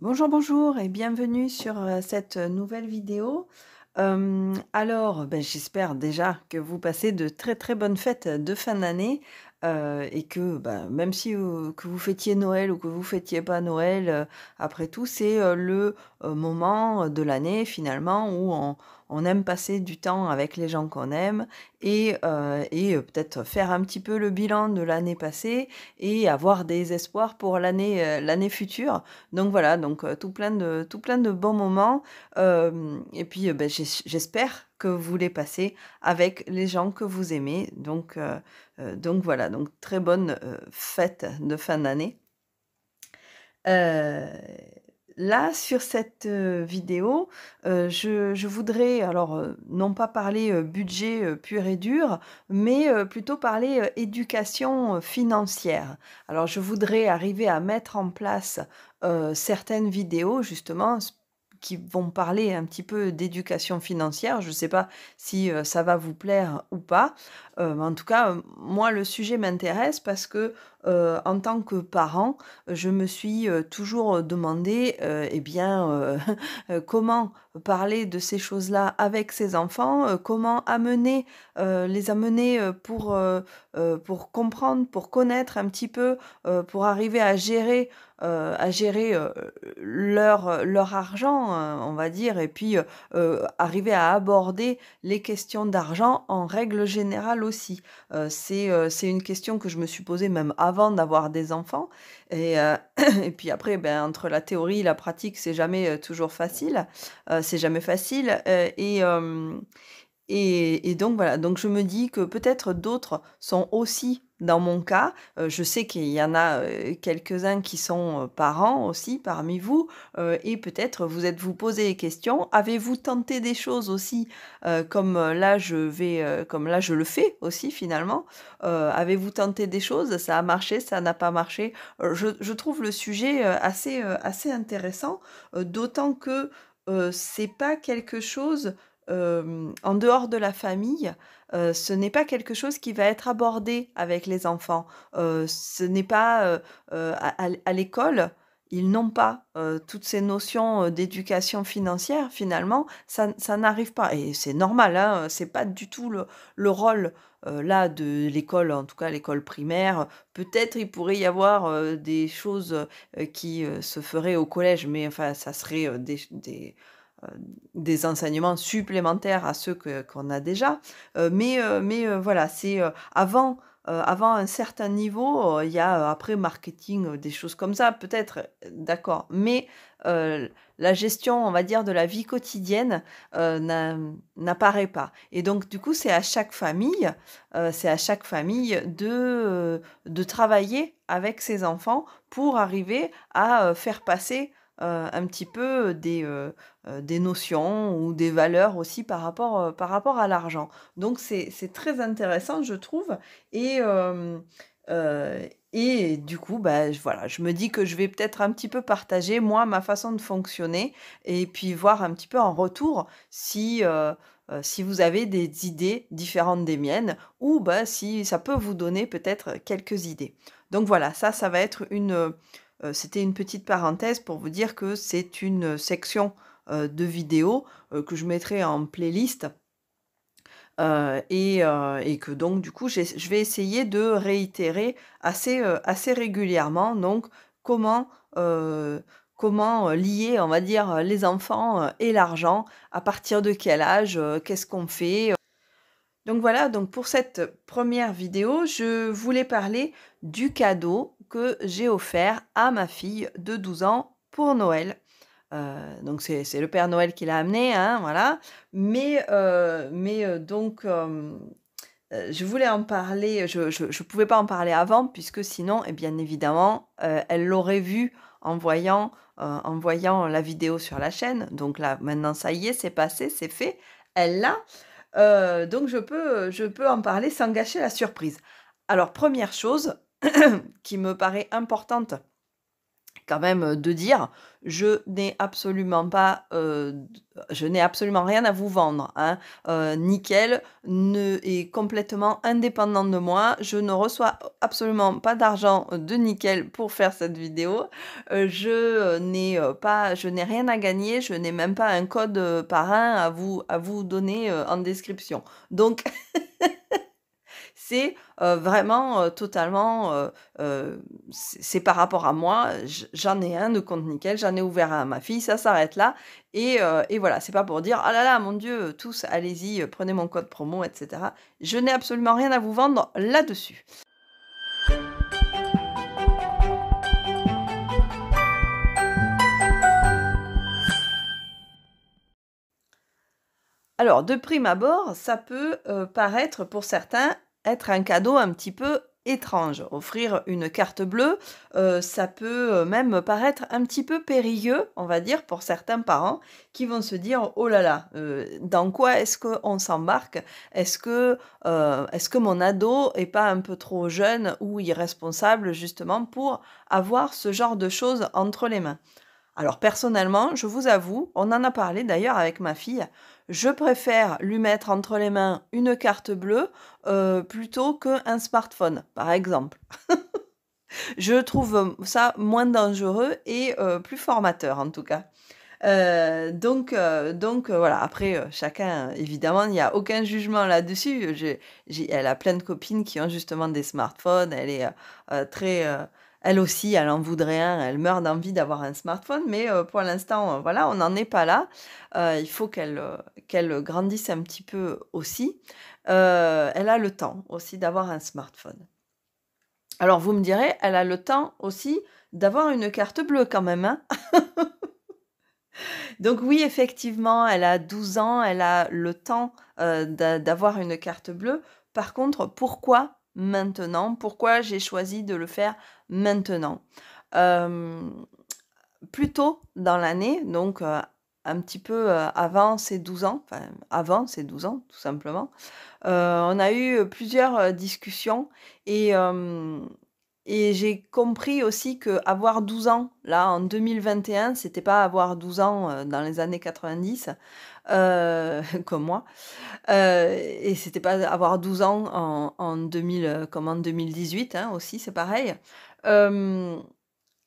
Bonjour, bonjour et bienvenue sur euh, cette euh, nouvelle vidéo. alors, ben, j'espère déjà que vous passez de très très bonnes fêtes euh, de fin d'année et que ben, même si vous, que vous fêtiez Noël ou que vous fêtiez pas Noël, après tout, c'est le moment de l'année finalement où on, on aime passer du temps avec les gens qu'on aime et, euh, euh, peut-être faire un petit peu le bilan de l'année passée et avoir des espoirs pour l'année euh, l'année future. Donc voilà, donc tout plein de tout plein de bons moments et puis ben, j'espère que vous les passez avec les gens que vous aimez. Donc donc voilà, donc très bonne fête de fin d'année là, sur cette euh, vidéo, euh, je, voudrais, alors, euh, non pas parler budget pur et dur, mais plutôt parler éducation financière. Alors, je voudrais arriver à mettre en place certaines vidéos, justement, qui vont parler un petit peu d'éducation financière. Je ne sais pas si ça va vous plaire ou pas. en tout cas, moi, le sujet m'intéresse parce que euh, en tant que parent, je me suis euh, toujours demandé euh, eh bien, comment parler de ces choses-là avec ses enfants, comment amener, les amener pour, pour comprendre, pour connaître un petit peu, pour arriver à gérer à gérer leur, leur argent, on va dire, et puis arriver à aborder les questions d'argent en règle générale aussi. c'est une question que je me suis posée même avant avant d'avoir des enfants. Euh, et, puis après, ben, entre la théorie et la pratique, c'est jamais euh, toujours facile. Euh, c'est jamais facile. et, et, et donc voilà, donc je me dis que peut-être d'autres sont aussi dans mon cas, euh, je sais qu'il y en a euh, quelques-uns qui sont euh, parents aussi parmi vous, et peut-être vous êtes vous posé des questions. Avez-vous tenté des choses aussi, comme là je vais, comme là je le fais aussi finalement. Avez-vous tenté des choses Ça a marché, ça n'a pas marché. Je, trouve le sujet assez assez intéressant, d'autant que c'est pas quelque chose euh, en dehors de la famille, euh, ce n'est pas quelque chose qui va être abordé avec les enfants. Euh, ce n'est pas à, l'école. Ils n'ont pas toutes ces notions d'éducation financière, finalement, ça, n'arrive pas. Et c'est normal, hein, c'est pas du tout le, rôle là de l'école, en tout cas l'école primaire. Peut-être il pourrait y avoir des choses qui se feraient au collège, mais enfin ça serait des, euh, des enseignements supplémentaires à ceux qu'on a déjà. Euh, mais euh, voilà, c'est avant un certain niveau, il y a après marketing, des choses comme ça, peut-être, d'accord. Mais la gestion, on va dire, de la vie quotidienne n'apparaît pas. Et donc, du coup, c'est à chaque famille, c'est à chaque famille de travailler avec ses enfants pour arriver à faire passer euh, un petit peu euh, euh, des, notions ou des valeurs aussi par rapport, par rapport à l'argent. Donc c'est très intéressant, je trouve. Et, et du coup, bah, voilà, je me dis que je vais peut-être un petit peu partager, moi, ma façon de fonctionner, et puis voir un petit peu en retour si si vous avez des idées différentes des miennes ou bah, si ça peut vous donner peut-être quelques idées. Donc voilà, ça, ça va être une, euh, c'était une petite parenthèse pour vous dire que c'est une section euh, de vidéos euh, que je mettrai en playlist. Et, que donc du coup je vais essayer de réitérer assez, assez régulièrement donc comment comment lier, on va dire, les enfants et l'argent, à partir de quel âge, qu'est-ce qu'on fait. Donc voilà, donc pour cette première vidéo, je voulais parler du cadeau que j'ai offert à ma fille de 12 ans pour Noël. Euh, donc c'est le Père Noël qui l'a amené, hein, voilà. Mais, euh, mais euh, donc, je voulais en parler, je ne pouvais pas en parler avant, puisque sinon, eh bien évidemment, elle l'aurait vu en voyant, en voyant la vidéo sur la chaîne. Donc là, maintenant, ça y est, c'est passé, c'est fait, elle l'a. Euh, donc je peux, je peux en parler sans gâcher la surprise. Alors première chose qui me paraît importante quand même euh, de dire je n'ai absolument pas, euh, je n'ai absolument rien à vous vendre. Hein. Euh, nickel ne, est complètement indépendant de moi. Je ne reçois absolument pas d'argent de Nickel pour faire cette vidéo. je n'ai pas, je n'ai rien à gagner. Je n'ai même pas un code parrain à vous à vous donner en description. Donc c'est euh, vraiment euh, totalement, euh, c'est par rapport à moi, j'en ai un de compte nickel, j'en ai ouvert à ma fille, ça s'arrête là. Et, et voilà, c'est pas pour dire, ah là là, mon Dieu, tous, allez-y, prenez mon code promo, etc. Je n'ai absolument rien à vous vendre là-dessus. Alors, de prime abord, ça peut paraître pour certains être un cadeau un petit peu étrange. Offrir une carte bleue, euh, ça peut euh, même paraître un petit peu périlleux, on va dire, pour certains parents qui vont se dire oh là là, euh, dans quoi est-ce qu'on s'embarque Est-ce que est-ce que mon ado est pas un peu trop jeune ou irresponsable justement pour avoir ce genre de choses entre les mains alors personnellement, je vous avoue, on en a parlé d'ailleurs avec ma fille, je préfère lui mettre entre les mains une carte bleue euh, plutôt qu'un smartphone, par exemple. je trouve ça moins dangereux et euh, plus formateur en tout cas. Euh, donc, donc voilà. Après, chacun, évidemment, il n'y a aucun jugement là-dessus. elle a plein de copines qui ont justement des smartphones. Elle est très elle aussi, elle en voudrait un, elle meurt d'envie d'avoir un smartphone, mais euh, pour l'instant, euh, voilà, on n'en est pas là. Euh, il faut qu'elle grandisse un petit peu aussi. elle a le temps aussi d'avoir un smartphone. Alors vous me direz, elle a le temps aussi d'avoir une carte bleue quand même. Hein? Donc oui, effectivement, elle a 12 ans, elle a le temps d'avoir une carte bleue. Par contre, pourquoi maintenant Pourquoi j'ai choisi de le faire maintenant. Euh, plus tôt dans l'année, donc euh, un petit peu euh, avant ces 12 ans, enfin avant ces 12 ans tout simplement, on a eu plusieurs discussions et, et j'ai compris aussi que avoir 12 ans, là en 2021, c'était pas avoir 12 ans dans les années 90, euh, comme moi. Euh, et c'était pas avoir 12 ans en, en 2000, euh, comme en 2018 hein, aussi, c'est pareil.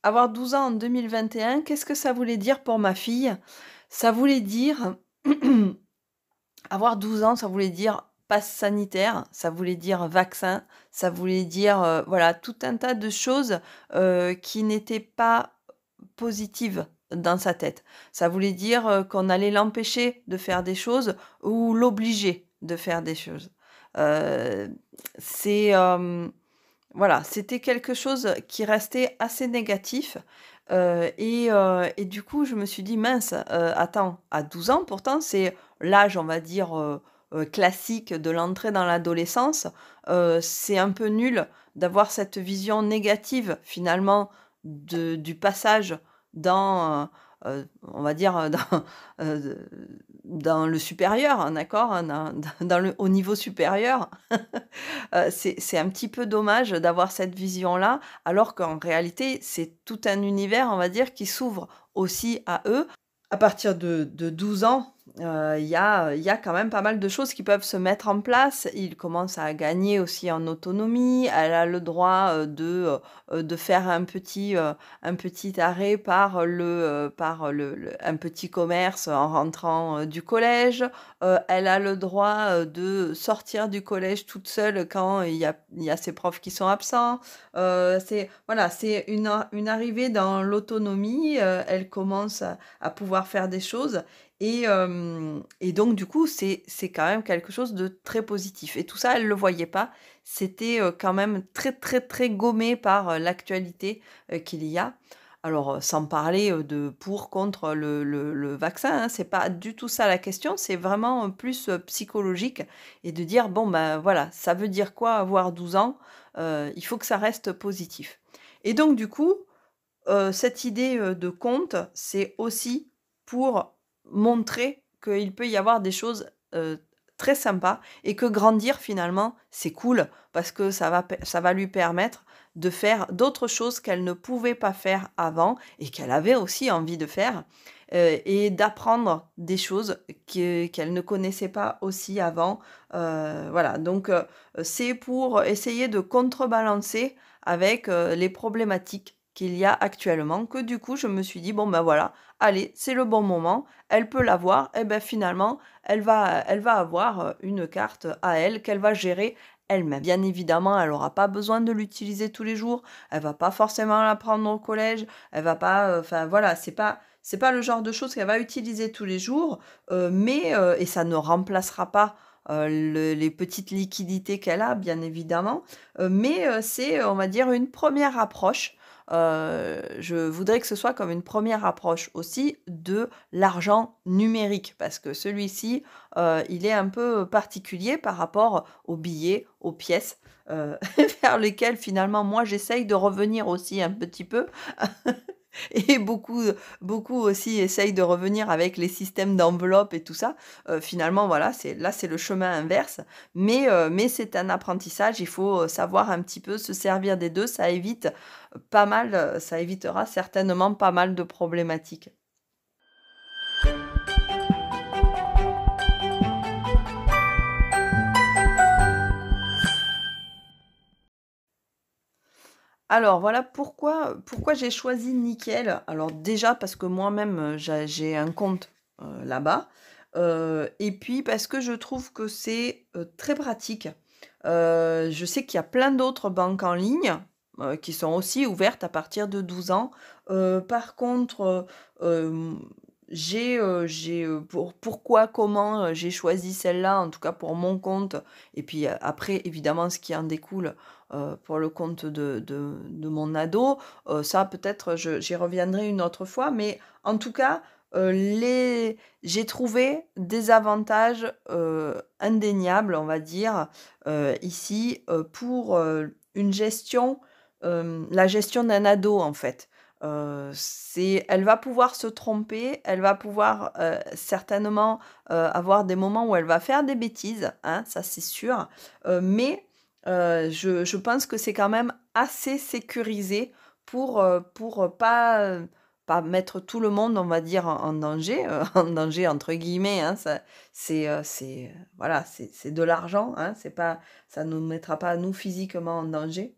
avoir 12 ans en 2021, qu'est-ce que ça voulait dire pour ma fille Ça voulait dire, avoir 12 ans, ça voulait dire passe sanitaire, ça voulait dire vaccin, ça voulait dire, voilà, tout un tas de choses qui n'étaient pas positives dans sa tête. Ça voulait dire euh, qu'on allait l'empêcher de faire des choses ou l'obliger de faire des choses. Euh, c'est euh, voilà, c'était quelque chose qui restait assez négatif. et, du coup, je me suis dit, mince, attends, à 12 ans, pourtant, c'est l'âge, on va dire, classique de l'entrée dans l'adolescence. c'est un peu nul d'avoir cette vision négative, finalement, du passage dans, euh, euh, on va dire, euh, dans, le supérieur, hein, d'accord hein, dans, dans, le, Au niveau supérieur. c'est un petit peu dommage d'avoir cette vision-là, alors qu'en réalité, c'est tout un univers, on va dire, qui s'ouvre aussi à eux. À partir de, de 12 ans, euh, il y, a, euh, a, quand même pas mal de choses qui peuvent se mettre en place. Il commence à gagner aussi en autonomie. Elle a le droit euh, de, de faire un petit, un petit arrêt par, le, par le, un petit commerce en rentrant du collège. elle a le droit de sortir du collège toute seule quand il y a, y a, ses profs qui sont absents. c'est voilà, c'est une, une, arrivée dans l'autonomie. elle commence à, à pouvoir faire des choses et, donc, du coup, c'est quand même quelque chose de très positif. Et tout ça, elle ne le voyait pas. C'était quand même très, très, très gommé par l'actualité qu'il y a. Alors, sans parler de pour, contre le, le, vaccin, ce hein, c'est pas du tout ça la question, c'est vraiment plus psychologique et de dire, bon, ben voilà, ça veut dire quoi avoir 12 ans Il faut que ça reste positif. Et donc, du coup, cette idée de compte, c'est aussi pour montrer qu'il peut y avoir des choses euh, très sympas et que grandir finalement, c'est cool parce que ça va, ça va lui permettre de faire d'autres choses qu'elle ne pouvait pas faire avant et qu'elle avait aussi envie de faire euh, et d'apprendre des choses qu'elle ne connaissait pas aussi avant. Euh, voilà, donc c'est pour essayer de contrebalancer avec les problématiques qu'il y a actuellement que du coup je me suis dit bon ben voilà allez, c'est le bon moment, elle peut l'avoir, et eh bien finalement, elle va, elle va avoir euh, une carte à elle qu'elle va gérer elle-même. Bien évidemment, elle n'aura pas besoin de l'utiliser tous les jours, elle va pas forcément la prendre au collège, elle va pas, euh, enfin voilà, c'est pas c'est pas le genre de chose qu'elle va utiliser tous les jours, euh, mais et ça ne remplacera pas les petites liquidités qu'elle a, bien évidemment. mais c'est, on va dire, une première approche euh, je voudrais que ce soit comme une première approche aussi de l'argent numérique, parce que celui-ci, euh, il est un peu particulier par rapport aux billets, aux pièces. Euh, vers lesquelles finalement moi j'essaye de revenir aussi un petit peu et beaucoup, aussi essayent de revenir avec les systèmes d'enveloppe et tout ça. Euh, finalement, voilà, c'est là c'est le chemin inverse, mais euh, mais c'est un apprentissage. Il faut euh, savoir un petit peu se servir des deux. Ça évite pas mal, ça évitera certainement pas mal de problématiques. Alors voilà pourquoi, pourquoi j'ai choisi Nickel. Alors déjà parce que moi-même euh, j'ai un compte euh, là-bas. Euh, et puis parce que je trouve que c'est très pratique. je sais qu'il y a plein d'autres banques en ligne qui sont aussi ouvertes à partir de 12 ans. par contre, j'ai euh, euh, pour, pourquoi, comment euh, j'ai choisi celle-là, en tout cas pour mon compte, et puis après, évidemment, ce qui en découle pour le compte de, mon ado, ça peut-être j'y reviendrai une autre fois, mais en tout cas, les... j'ai trouvé des avantages indéniables, on va dire, ici, pour une gestion, la gestion d'un ado, en fait. Euh, c'est, elle va pouvoir se tromper, elle va pouvoir euh, certainement euh, avoir des moments où elle va faire des bêtises, hein, ça c'est sûr, mais je, pense que c'est quand même assez sécurisé pour, pour pas, pas mettre tout le monde, on va dire, en, danger, en danger entre guillemets, hein, ça, c'est, c'est, voilà, c'est, de l'argent, hein, c'est pas, ça ne nous mettra pas nous physiquement en danger.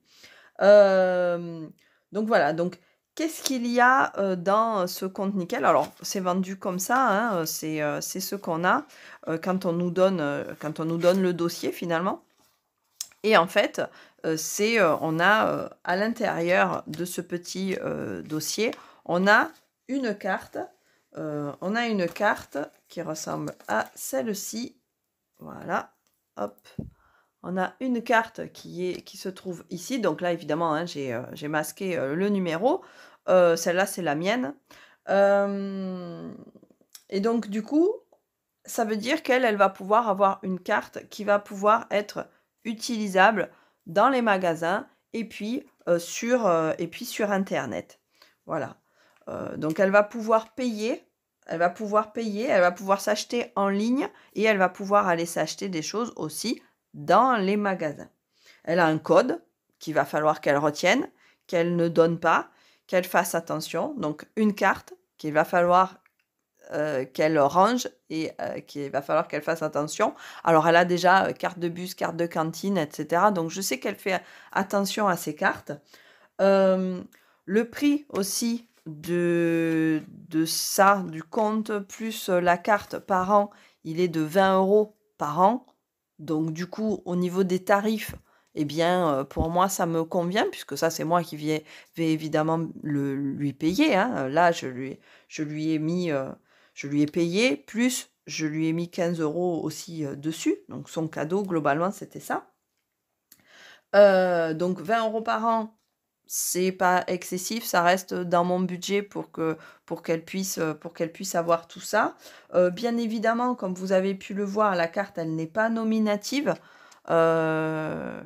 donc voilà, donc Qu'est-ce qu'il y a euh, dans ce compte nickel Alors, c'est vendu comme ça, hein, euh, euh, c'est ce qu'on a quand, on nous donne, quand on nous donne le dossier finalement. Et en fait, c'est on a à l'intérieur de ce petit dossier, on a une carte. on a une carte qui ressemble à celle-ci. Voilà, hop. On a une carte qui, est, qui se trouve ici. Donc là, évidemment, hein, euh, j'ai, masqué euh, le numéro. Euh, celle-là, c'est la mienne. et donc, du coup, ça veut dire qu'elle, elle va pouvoir avoir une carte qui va pouvoir être utilisable dans les magasins et puis, sur, et puis sur Internet. Voilà. donc, elle va pouvoir payer elle va pouvoir payer, elle va pouvoir s'acheter en ligne et elle va pouvoir aller s'acheter des choses aussi dans les magasins. Elle a un code qu'il va falloir qu'elle retienne, qu'elle ne donne pas, qu'elle fasse attention. Donc une carte qu'il va falloir euh, qu'elle range et euh, qu'il va falloir qu'elle fasse attention. Alors elle a déjà euh, carte de bus, carte de cantine, etc. Donc je sais qu'elle fait attention à ces cartes. le prix aussi de ça, du compte, plus la carte par an, il est de 20 euros par an. Donc du coup, au niveau des tarifs, eh bien, euh, pour moi, ça me convient, puisque ça, c'est moi qui vais, évidemment le, lui payer. Hein. Euh, là, je lui, je lui ai mis, euh, je lui ai payé, plus je lui ai mis 15 euros aussi dessus. Donc, son cadeau, globalement, c'était ça. donc, 20 euros par an c'est pas excessif, ça reste dans mon budget pour que pour qu'elle puisse euh, pour qu'elle puisse avoir tout ça. Euh, bien évidemment, comme vous avez pu le voir, la carte elle n'est pas nominative. Euh,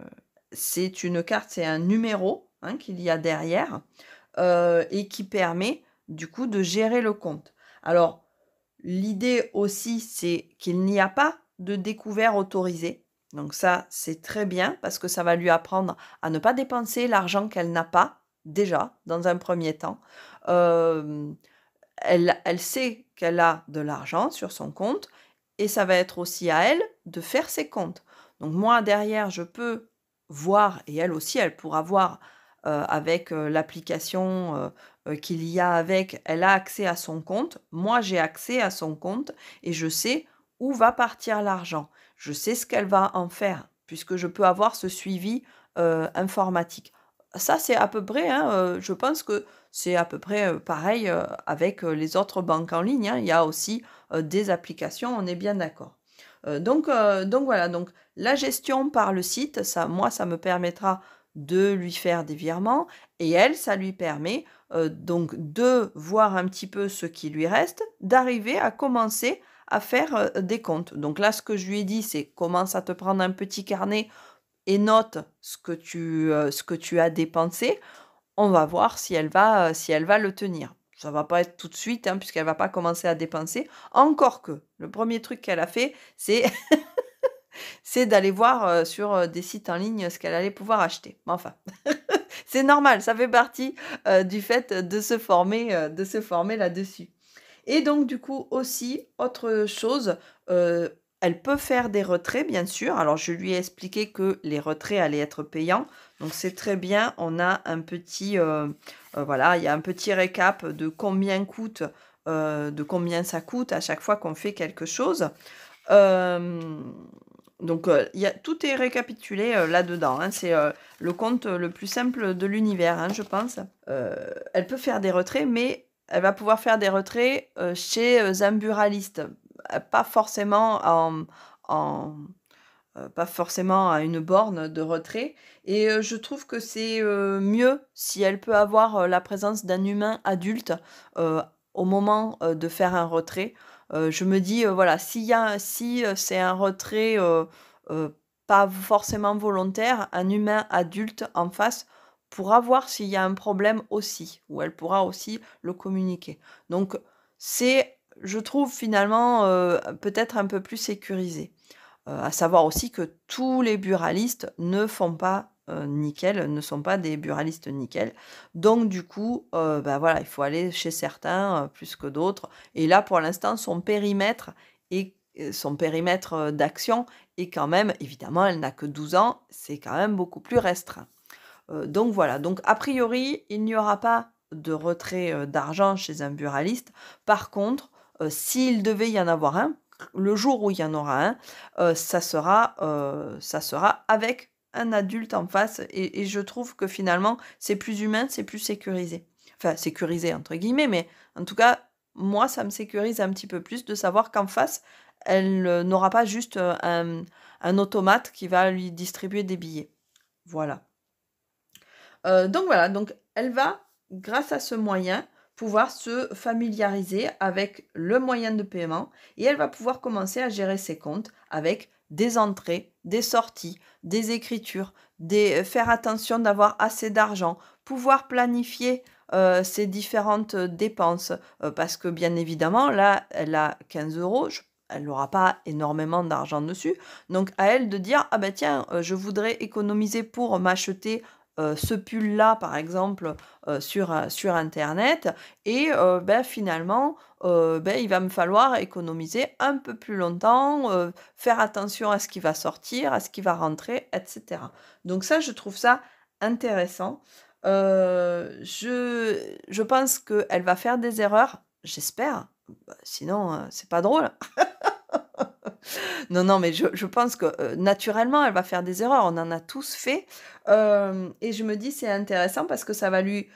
c'est une carte, c'est un numéro hein, qu'il y a derrière et qui permet du coup de gérer le compte. Alors l'idée aussi c'est qu'il n'y a pas de découvert autorisé. Donc ça, c'est très bien parce que ça va lui apprendre à ne pas dépenser l'argent qu'elle n'a pas déjà dans un premier temps. elle, sait qu'elle a de l'argent sur son compte et ça va être aussi à elle de faire ses comptes. Donc moi, derrière, je peux voir, et elle aussi, elle pourra voir euh, avec euh, l'application euh, qu'il y a avec, elle a accès à son compte, moi j'ai accès à son compte et je sais où va partir l'argent je sais ce qu'elle va en faire, puisque je peux avoir ce suivi euh, informatique. Ça, c'est à peu près, hein, euh, je pense que c'est à peu près euh, pareil avec les autres banques en ligne. Hein. Il y a aussi des applications, on est bien d'accord. donc, donc voilà, donc la gestion par le site, ça, moi, ça me permettra de lui faire des virements et elle, ça lui permet donc de voir un petit peu ce qui lui reste, d'arriver à commencer à faire euh, des comptes. Donc là, ce que je lui ai dit, c'est commence à te prendre un petit carnet et note ce que tu, euh, ce que tu as dépensé. On va voir si elle va, euh, si elle va le tenir. Ça va pas être tout de suite, hein, puisqu'elle va pas commencer à dépenser. Encore que, le premier truc qu'elle a fait, c'est c'est d'aller voir sur des sites en ligne ce qu'elle allait pouvoir acheter. enfin, c'est normal, ça fait partie du fait de se former, de se former là-dessus. Et donc, du coup, aussi, autre chose, euh, elle peut faire des retraits, bien sûr. Alors, je lui ai expliqué que les retraits allaient être payants. Donc, c'est très bien. On a un petit, euh, euh, voilà, il y a un petit récap de combien coûte, de combien ça coûte à chaque fois qu'on fait quelque chose. donc, tout est récapitulé là-dedans. Hein. C'est le compte le plus simple de l'univers, hein, je pense. elle peut faire des retraits, mais elle va pouvoir faire des retraits euh, chez euh, Zamburaliste, euh, pas forcément pas forcément à une borne de retrait. Et je trouve que c'est mieux si elle peut avoir la présence d'un humain adulte au moment de faire un retrait. je me dis, voilà, s'il si c'est un retrait pas forcément volontaire, un humain adulte en face pourra voir s'il y a un problème aussi, ou elle pourra aussi le communiquer. Donc c'est, je trouve finalement, euh, peut-être un peu plus sécurisé. Euh, à savoir aussi que tous les buralistes ne font pas euh, nickel, ne sont pas des buralistes nickel. Donc du coup, ben voilà, il faut aller chez certains plus que d'autres. Et là, pour l'instant, son périmètre et son périmètre d'action est quand même, évidemment, elle n'a que 12 ans, c'est quand même beaucoup plus restreint donc voilà, donc a priori, il n'y aura pas de retrait d'argent chez un buraliste. Par contre, s'il devait y en avoir un, le jour où il y en aura un, ça, sera, ça sera avec un adulte en face et, je trouve que finalement c'est plus humain, c'est plus sécurisé. Enfin, sécurisé entre guillemets, mais en tout cas, moi, ça me sécurise un petit peu plus de savoir qu'en face, elle euh, n'aura pas juste un, automate qui va lui distribuer des billets. Voilà. Euh, donc voilà, donc elle va, grâce à ce moyen, pouvoir se familiariser avec le moyen de paiement et elle va pouvoir commencer à gérer ses comptes avec des entrées, des sorties, des écritures, des, euh, faire attention d'avoir assez d'argent, pouvoir planifier euh, ses différentes dépenses. parce que bien évidemment, là, elle a 15 euros, elle n'aura pas énormément d'argent dessus. Donc à elle de dire, ah ben tiens, je voudrais économiser pour m'acheter euh, ce pull-là, par exemple, euh, euh, sur, Internet. Et ben, finalement, ben, il va me falloir économiser un peu plus longtemps, faire attention à ce qui va sortir, à ce qui va rentrer, etc. Donc ça, je trouve ça intéressant. je, je pense qu'elle va faire des erreurs, j'espère. Bah, sinon, c'est pas drôle. non, non, mais je, pense que euh, naturellement, elle va faire des erreurs. On en a tous fait. Euh, et je me dis, c'est intéressant parce que ça va lui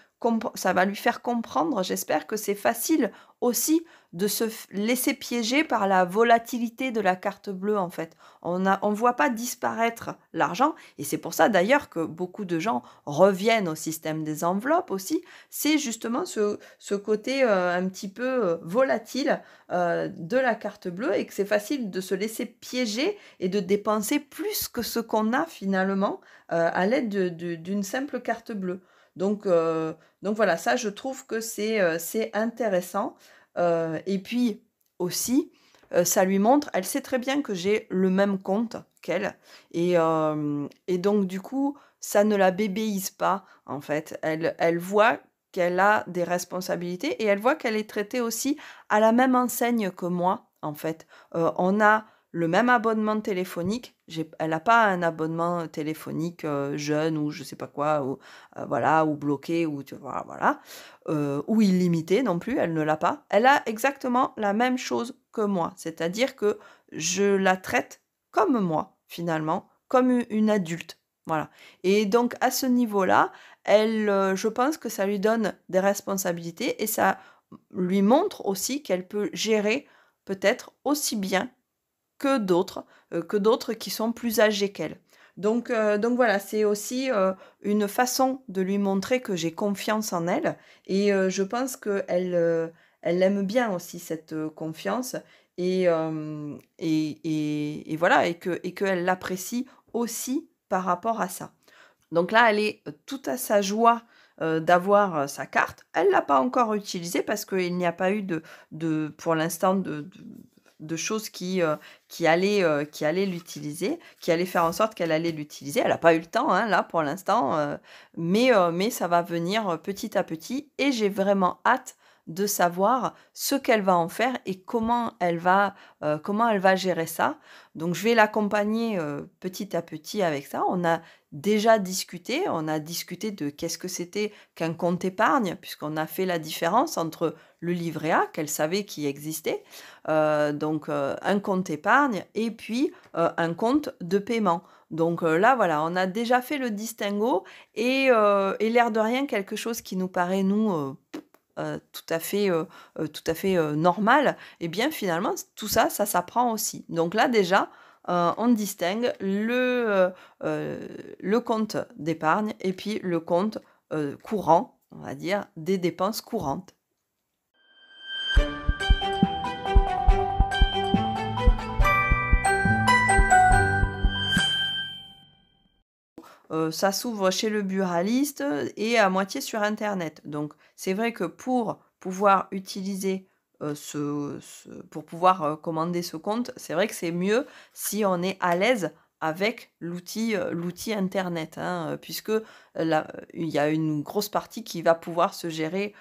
faire comprendre, j'espère, que c'est facile aussi de se laisser piéger par la volatilité de la carte bleue en fait. On ne on voit pas disparaître l'argent et c'est pour ça d'ailleurs que beaucoup de gens reviennent au système des enveloppes aussi. C'est justement ce, côté euh, un petit peu euh, volatile euh, de la carte bleue et que c'est facile de se laisser piéger et de dépenser plus que ce qu'on a finalement à l'aide d'une simple carte bleue. Donc, donc voilà, ça je trouve que c'est intéressant. Euh, et puis aussi, euh, ça lui montre, elle sait très bien que j'ai le même compte qu'elle. Euh, et, donc, du coup, ça ne la bébéise pas, en fait. Elle, elle voit qu'elle a des responsabilités et elle voit qu'elle est traitée aussi à la même enseigne que moi, en fait. on a le même abonnement téléphonique. Elle n'a pas un abonnement téléphonique euh, jeune ou je sais pas quoi, ou, euh, voilà, ou bloqué, ou vois voilà, euh, ou illimité non plus. Elle ne l'a pas. Elle a exactement la même chose que moi, c'est-à-dire que je la traite comme moi finalement, comme une adulte. Voilà. Et donc à ce niveau-là, elle, je pense que ça lui donne des responsabilités et ça lui montre aussi qu'elle peut gérer peut-être aussi bien que d'autres, euh, que d'autres qui sont plus âgés qu'elle. Donc, euh, donc voilà, c'est aussi euh, une façon de lui montrer que j'ai confiance en elle. Et je pense qu'elle elle aime bien aussi cette confiance. Et, et, et, voilà, et qu'elle et que l'apprécie aussi par rapport à ça. Donc là, elle est toute à sa joie d'avoir sa carte. Elle ne l'a pas encore utilisée parce qu'il n'y a pas eu de, de pour l'instant de de choses qui, euh, qui allaient, euh, qui l'utiliser, qui allaient faire en sorte qu'elle allait l'utiliser. Elle n'a pas eu le temps, hein, là, pour l'instant, euh, mais, mais ça va venir petit à petit. Et j'ai vraiment hâte de savoir ce qu'elle va en faire et comment elle va, euh, comment elle va gérer ça. Donc je vais l'accompagner euh, petit à petit avec ça. On a déjà discuté, on a discuté de qu'est-ce que c'était qu'un compte épargne, puisqu'on a fait la différence entre le livret A, qu'elle savait qui existait, euh, donc un compte épargne, et puis un compte de paiement. Donc là, voilà, on a déjà fait le distinguo et, et l'air de rien, quelque chose qui nous paraît, nous, euh, tout à fait, euh, euh, normal, et eh bien finalement tout ça, ça s'apprend aussi. Donc là déjà, on distingue le compte d'épargne et puis le compte courant, on va dire, des dépenses courantes. Euh, ça s'ouvre chez le buraliste et à moitié sur Internet. Donc c'est vrai que pour pouvoir utiliser euh, ce, pour pouvoir euh, commander ce compte, c'est vrai que c'est mieux si on est à l'aise avec l'outil internet hein, puisque il y a une grosse partie qui va pouvoir se gérer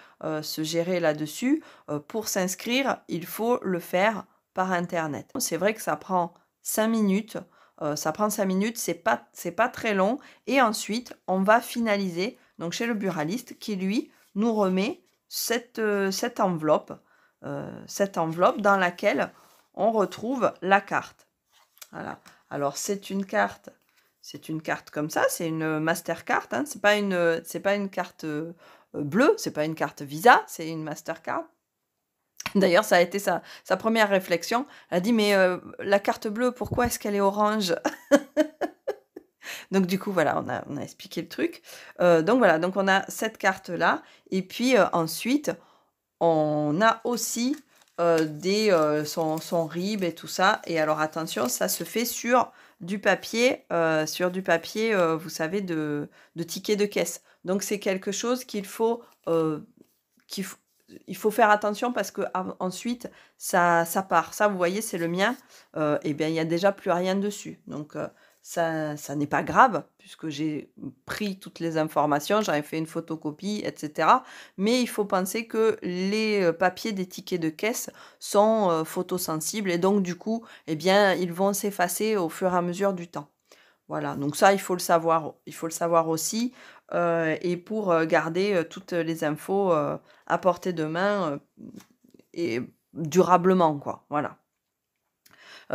se gérer là-dessus pour s'inscrire il faut le faire par internet c'est vrai que ça prend 5 minutes euh, ça prend 5 minutes, c'est pas, pas très long. Et ensuite, on va finaliser donc chez le buraliste qui, lui, nous remet cette, euh, enveloppe, euh, cette enveloppe dans laquelle on retrouve la carte. Voilà. Alors, c'est une carte c'est une carte comme ça, c'est une Mastercard, hein. Ce n'est pas une c'est pas une carte bleue, c'est pas une carte Visa, c'est une Mastercard. D'ailleurs, ça a été sa, première réflexion. Elle a dit, mais euh, la carte bleue, pourquoi est-ce qu'elle est orange Donc du coup, voilà, on a, expliqué le truc. Euh, donc voilà, donc on a cette carte-là. Et puis euh, ensuite, on a aussi des, son, rib et tout ça. Et alors attention, ça se fait sur du papier, sur du papier, vous savez, de, tickets ticket de caisse. Donc c'est quelque chose qu'il faut il faut faire attention parce que ensuite ça, part. Ça, vous voyez, c'est le mien. Euh, eh et bien, il n'y a déjà plus rien dessus. Donc, euh, ça, ça n'est pas grave puisque j'ai pris toutes les informations, j'avais fait une photocopie, etc. Mais il faut penser que les euh, papiers des tickets de caisse sont photosensibles et donc du coup, eh bien, ils vont s'effacer au fur et à mesure du temps. Voilà, donc ça, il faut le savoir, il faut le savoir aussi. Euh, et pour euh, garder euh, toutes les infos à portée de main et durablement, quoi. Voilà.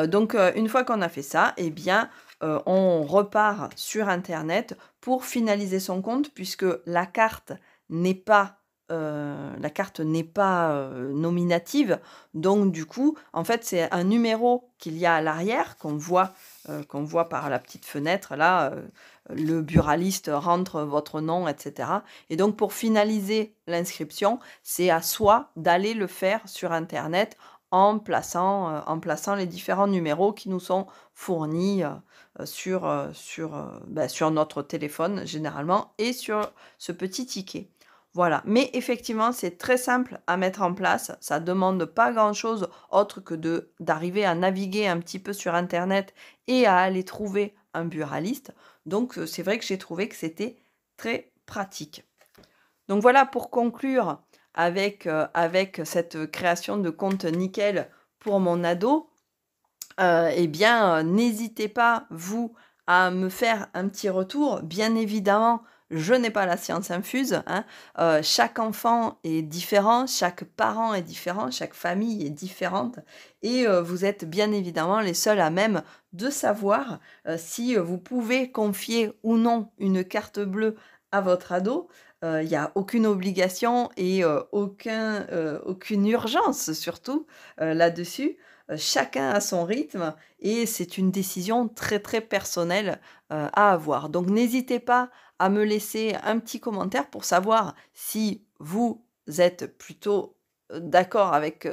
donc, une fois qu'on a fait ça, eh bien, on repart sur Internet pour finaliser son compte puisque la carte n'est pas la carte n'est pas nominative. Donc du coup, en fait, c'est un numéro qu'il y a à l'arrière qu'on voit euh, qu'on voit par la petite fenêtre, là, euh, le buraliste rentre votre nom, etc. Et donc pour finaliser l'inscription, c'est à soi d'aller le faire sur Internet en plaçant, euh, en plaçant les différents numéros qui nous sont fournis sur, ben, sur notre téléphone généralement et sur ce petit ticket. Voilà, mais effectivement, c'est très simple à mettre en place. Ça demande pas grand-chose autre que de d'arriver à naviguer un petit peu sur internet et à aller trouver un buraliste. Donc euh, c'est vrai que j'ai trouvé que c'était très pratique. Donc voilà pour conclure avec, euh, avec cette création de compte nickel pour mon ado. Euh, eh bien, n'hésitez pas, vous, à me faire un petit retour. Bien évidemment, je n'ai pas la science infuse. Hein. Euh, chaque enfant est différent, chaque parent est différent, chaque famille est différente. Et euh, vous êtes bien évidemment les seuls à même de savoir euh, si vous pouvez confier ou non une carte bleue à votre ado. Il n'y a aucune obligation et aucune urgence surtout là-dessus. Euh, chacun à son rythme et c'est une décision très très personnelle euh, à avoir. Donc n'hésitez pas à me laisser un petit commentaire pour savoir si vous êtes plutôt euh, d'accord avec,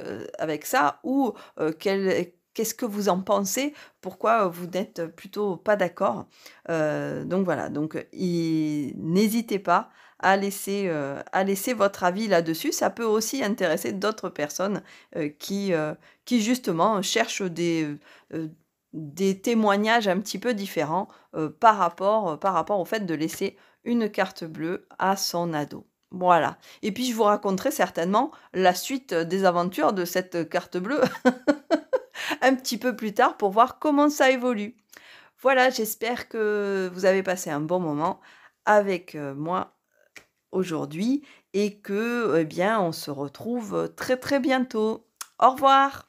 ça ou qu'est-ce que vous en pensez Pourquoi vous n'êtes plutôt pas d'accord Donc voilà, donc n'hésitez pas à laisser, euh, à laisser votre avis là-dessus. Ça peut aussi intéresser d'autres personnes euh, qui, euh, qui justement cherchent des, des témoignages un petit peu différents par, rapport, par rapport au fait de laisser une carte bleue à son ado. Voilà. Et puis je vous raconterai certainement la suite des aventures de cette carte bleue un petit peu plus tard pour voir comment ça évolue. Voilà, j'espère que vous avez passé un bon moment avec moi aujourd'hui et que eh bien on se retrouve euh, très très bientôt. Au revoir.